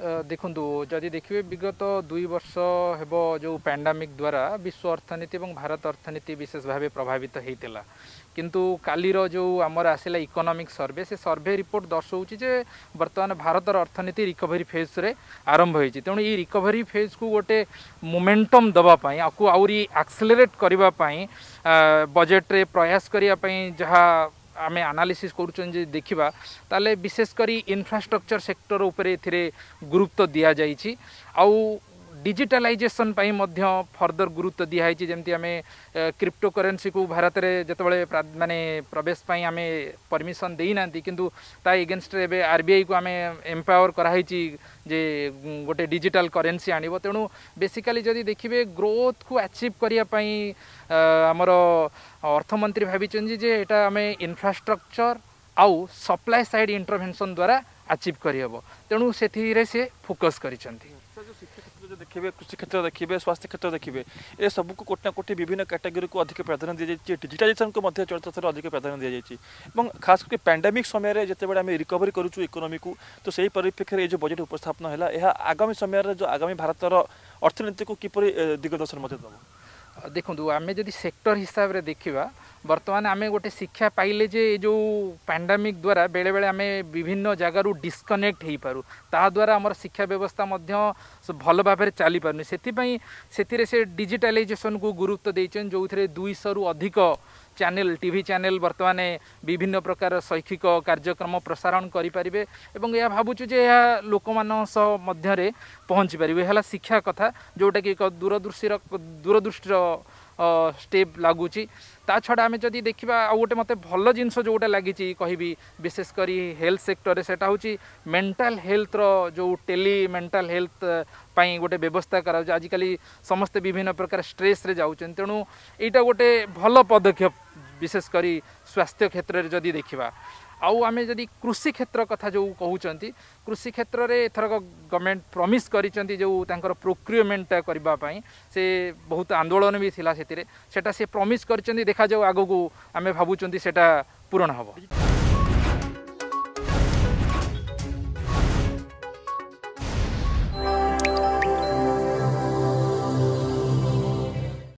देखु जदि देखिए विगत दुई वर्ष हेब जो पैंडामिक द्वारा विश्व अर्थनीति भारत अर्थनीति विशेष भाव प्रभावित होता किंतु कालीर जो आमर आसला इकोनॉमिक सर्वे से सर्वे रिपोर्ट जे बर्तमान भारत अर्थनीति रिकवरी फेज रे आरंभ होेणु ये रिकवरी फेज को गोटे मोमेटम देवाई आपको आक्सेलरेट करने बजेट्रे प्रयास करने जहाँ ଆମେ ଆନାଲିସିସ୍ କରୁଛନ୍ତି ଯଦି ଦେଖିବା ତାହେଲେ ବିଶେଷ କରି ଇନଫ୍ରାଷ୍ଟ୍ରକ୍ଚର୍ ସେକ୍ଟର ଉପରେ ଏଥିରେ ଗୁରୁତ୍ୱ ଦିଆଯାଇଛି ଆଉ डिजिटालाइजेसन फर्दर गुरुत्व दिखाई जमी आम क्रिप्टो करेन्सी को भारत में जोबले मानने प्रवेश आम परमिशन देना कि एगेन्स्ट आर को आम एमपावर कराई जे गोटे डिजिटल करेन्सी आण तेणु बेसिकाली जदि देखिए ग्रोथ को आचिव करने आमर अर्थमंत्री भाई जे यहाँ आम इनफ्रास्ट्रक्चर आउ सप्लाई साइड इंटरभेनसन द्वारा आचिव करहब तेणु से फोकस करती ଦେଖିବେ କୃଷି କ୍ଷେତ୍ର ଦେଖିବେ ସ୍ୱାସ୍ଥ୍ୟ କ୍ଷେତ୍ର ଦେଖିବେ ଏସବୁକୁ କୋଟି ନା କୋଟି ବିଭିନ୍ନ କାଟାଗୋରୀକୁ ଅଧିକ ପ୍ରାଧାନ୍ୟ ଦିଆଯାଇଛି ଡିଜିଟାଲାଇଜେସନକୁ ମଧ୍ୟ ଚଳିତ ଥର ଅଧିକ ପ୍ରାଧାନ୍ୟ ଦିଆଯାଇଛି ଏବଂ ଖାସ୍ କରି ପ୍ୟାଣ୍ଡେମିକ୍ ସମୟରେ ଯେତେବେଳେ ଆମେ ରିକଭରି କରୁଛୁ ଇକୋନୋମିକୁ ତ ସେହି ପରିପ୍ରେକ୍ଷୀରେ ଏ ଯେଉଁ ବଜେଟ୍ ଉପସ୍ଥାପନ ହେଲା ଏହା ଆଗାମୀ ସମୟରେ ଯେଉଁ ଆଗାମୀ ଭାରତର ଅର୍ଥନୀତିକୁ କିପରି ଦିଗଦର୍ଶନ ମଧ୍ୟ ଦେବ ଦେଖନ୍ତୁ ଆମେ ଯଦି ସେକ୍ଟର ହିସାବରେ ଦେଖିବା বর্তমানে আমি গোটে শিক্ষা পাইলে যে এই যে প্যান্ডামিক দ্বারা বেড়ে বেড়ে আমি বিভিন্ন জায়গার ডিসকনেক্ট হয়ে পু তাদ্বারা আমার শিক্ষা ব্যবস্থা মধ্যে ভাল ভাবে চালিপারুনি সেপাই সেতিরে সে ডিজিটালাইজেসন কু গুরুত্ব দিয়েছেন যে দুইশরু অধিক চ্যানেল টিভি চ্যানেল বর্তমানে বিভিন্ন প্রকার শৈক্ষিক কার্যক্রম প্রসারণ করে পে এবং এ ভাবুছু যে এ লোক মধ্যে পৌঁছি এ হল শিক্ষা কথা যেটা কি দূরদৃষ্টির দূরদৃষ্টির স্টেপ ଲାଗୁଛି ତା ଛଡ଼ା ଆମେ ଯଦି ଦେଖିବା ଆଉ ଗୋଟେ ମୋତେ ଭଲ ଜିନିଷ ଯେଉଁଟା ଲାଗିଛି କହିବି ବିଶେଷ କରି ହେଲ୍ଥ ସେକ୍ଟରରେ ସେଇଟା ହେଉଛି ମେଣ୍ଟାଲ ହେଲ୍ଥର ଯେଉଁ ଟେଲି ମେଣ୍ଟାଲ ହେଲ୍ଥ ପାଇଁ ଗୋଟେ ବ୍ୟବସ୍ଥା କରାଯାଉଛି ଆଜିକାଲି ସମସ୍ତେ ବିଭିନ୍ନ ପ୍ରକାର ଷ୍ଟ୍ରେସ୍ରେ ଯାଉଛନ୍ତି ତେଣୁ ଏଇଟା ଗୋଟେ ଭଲ ପଦକ୍ଷେପ ବିଶେଷ କରି ସ୍ୱାସ୍ଥ୍ୟ କ୍ଷେତ୍ରରେ ଯଦି ଦେଖିବା ଆଉ ଆମେ ଯଦି କୃଷି କ୍ଷେତ୍ର କଥା ଯେଉଁ କହୁଛନ୍ତି କୃଷି କ୍ଷେତ୍ରରେ ଏଥରକ ଗଭର୍ଣ୍ଣମେଣ୍ଟ ପ୍ରମିସ୍ କରିଛନ୍ତି ଯେଉଁ ତାଙ୍କର ପ୍ରୋକ୍ରିଓମେଣ୍ଟଟା କରିବା ପାଇଁ ସେ ବହୁତ ଆନ୍ଦୋଳନ ବି ଥିଲା ସେଥିରେ ସେଟା ସେ ପ୍ରମିସ୍ କରିଛନ୍ତି ଦେଖାଯାଉ ଆଗକୁ ଆମେ ଭାବୁଛନ୍ତି ସେଟା ପୂରଣ ହେବ